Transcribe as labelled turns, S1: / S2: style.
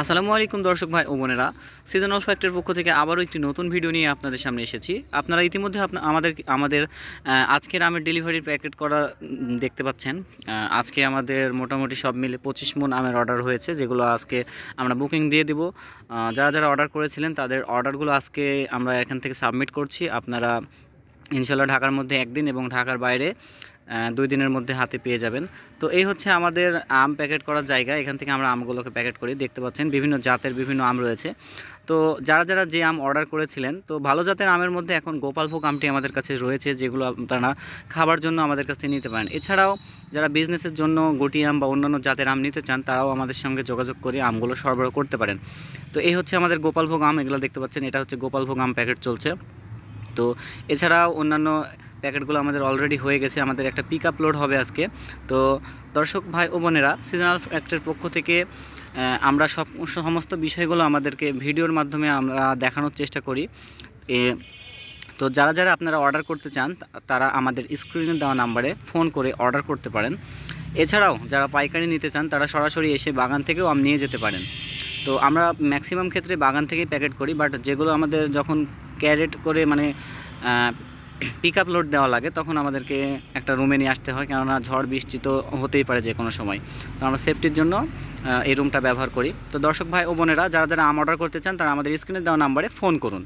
S1: আসসালামু আলাইকুম দর্শক ভাই ও বোনেরা সিজন অফ ফ্যাক্টের পক্ষ থেকে আবারও একটি নতুন ভিডিও নিয়ে আপনাদের সামনে এসেছি আপনারা ইতিমধ্যে আমাদের আমাদের আজকের আমের ডেলিভারির প্যাকেট করা দেখতে পাচ্ছেন আজকে আমাদের মোটামুটি সব মিলে পঁচিশ মন আমের অর্ডার হয়েছে যেগুলো আজকে আমরা বুকিং দিয়ে দেবো যারা যারা অর্ডার করেছিলেন তাদের অর্ডারগুলো আজকে আমরা এখান থেকে সাবমিট করছি আপনারা ইনশাল্লাহ ঢাকার মধ্যে একদিন এবং ঢাকার বাইরে দুই দিনের মধ্যে হাতে পেয়ে যাবেন তো এই হচ্ছে আমাদের আম প্যাকেট করার জায়গা এখান থেকে আমরা আমগুলোকে প্যাকেট করি দেখতে পাচ্ছেন বিভিন্ন জাতের বিভিন্ন আম রয়েছে তো যারা যারা যে আম অর্ডার করেছিলেন তো ভালো জাতের আমের মধ্যে এখন গোপালভোগ আমটি আমাদের কাছে রয়েছে যেগুলো আপনারা খাবার জন্য আমাদের কাছে নিতে পারেন এছাড়াও যারা বিজনেসের জন্য গুটি আম বা অন্যান্য জাতের আম নিতে চান তারাও আমাদের সঙ্গে যোগাযোগ করে আমগুলো সরবরাহ করতে পারেন তো এই হচ্ছে আমাদের গোপালভোগ আম এগুলো দেখতে পাচ্ছেন এটা হচ্ছে গোপালভোগ আম প্যাকেট চলছে তো এছাড়াও অন্যান্য প্যাকেটগুলো আমাদের অলরেডি হয়ে গেছে আমাদের একটা পিক লোড হবে আজকে তো দর্শক ভাই ও বোনেরা সিজনাল অ্যাক্টের পক্ষ থেকে আমরা সব সমস্ত বিষয়গুলো আমাদেরকে ভিডিওর মাধ্যমে আমরা দেখানোর চেষ্টা করি তো যারা যারা আপনারা অর্ডার করতে চান তারা আমাদের স্ক্রিনে দেওয়া নাম্বারে ফোন করে অর্ডার করতে পারেন এছাড়াও যারা পাইকারি নিতে চান তারা সরাসরি এসে বাগান থেকেও আম নিয়ে যেতে পারেন তো আমরা ম্যাক্সিমাম ক্ষেত্রে বাগান থেকেই প্যাকেট করি বাট যেগুলো আমাদের যখন ক্যারেট করে মানে পিক আপ লোড দেওয়া লাগে তখন আমাদেরকে একটা রুমে নিয়ে আসতে হয় কেননা ঝড় বৃষ্টি তো হতেই পারে যে কোনো সময় তো আমরা সেফটির জন্য এই রুমটা ব্যবহার করি তো দর্শক ভাই ও বোনেরা যারা যারা আম অর্ডার করতে চান তারা আমাদের স্ক্রিনে দেওয়া নাম্বারে ফোন করুন